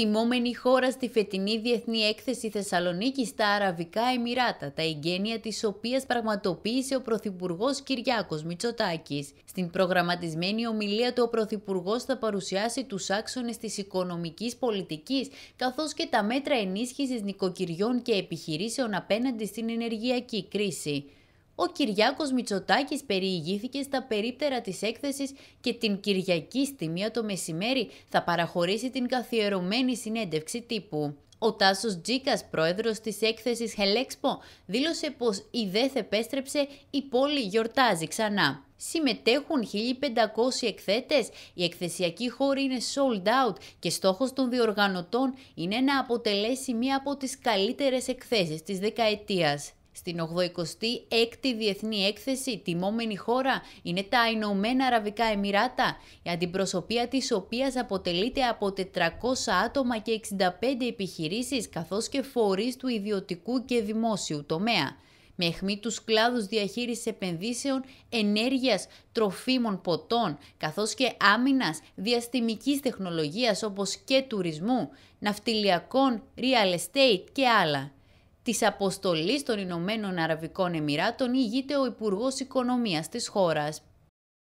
τιμόμενη χώρα στη φετινή Διεθνή Έκθεση Θεσσαλονίκη στα Αραβικά Εμμυράτα, τα εγγένεια της οποίας πραγματοποίησε ο Πρωθυπουργός Κυριάκος Μητσοτάκης. Στην προγραμματισμένη ομιλία του, ο Πρωθυπουργός θα παρουσιάσει τους άξονες της οικονομικής πολιτικής καθώς και τα μέτρα ενίσχυσης νοικοκυριών και επιχειρήσεων απέναντι στην ενεργειακή κρίση ο Κυριάκος Μητσοτάκης περιηγήθηκε στα περίπτερα της έκθεσης και την Κυριακή στη το μεσημέρι θα παραχωρήσει την καθιερωμένη συνέντευξη τύπου. Ο Τάσος Τζίκας, πρόεδρος της έκθεσης Χελέξπο, δήλωσε πως η ΔΕΘ επέστρεψε, η πόλη γιορτάζει ξανά. Συμμετέχουν 1.500 εκθέτες, η εκθεσιακή χώρη είναι sold out και στόχος των διοργανωτών είναι να αποτελέσει μία από τις καλύτερες εκθέσεις της δεκαετίας. Στην 86η Διεθνή Έκθεση τιμόμενη χώρα είναι τα Ηνωμένα Αραβικά Εμμυράτα, η αντιπροσωπεία της οποίας αποτελείται από 400 άτομα και 65 επιχειρήσεις καθώς και φορείς του ιδιωτικού και δημόσιου τομέα. Με αιχμή τους κλάδους διαχείρισης επενδύσεων, ενέργειας, τροφίμων ποτών, καθώς και άμυνας, διαστημικής τεχνολογίας όπως και τουρισμού, ναυτιλιακών, real estate και άλλα. Της αποστολής των Ηνωμένων Αραβικών Εμμυράτων ηγείται ο Υπουργός Οικονομίας της χώρας.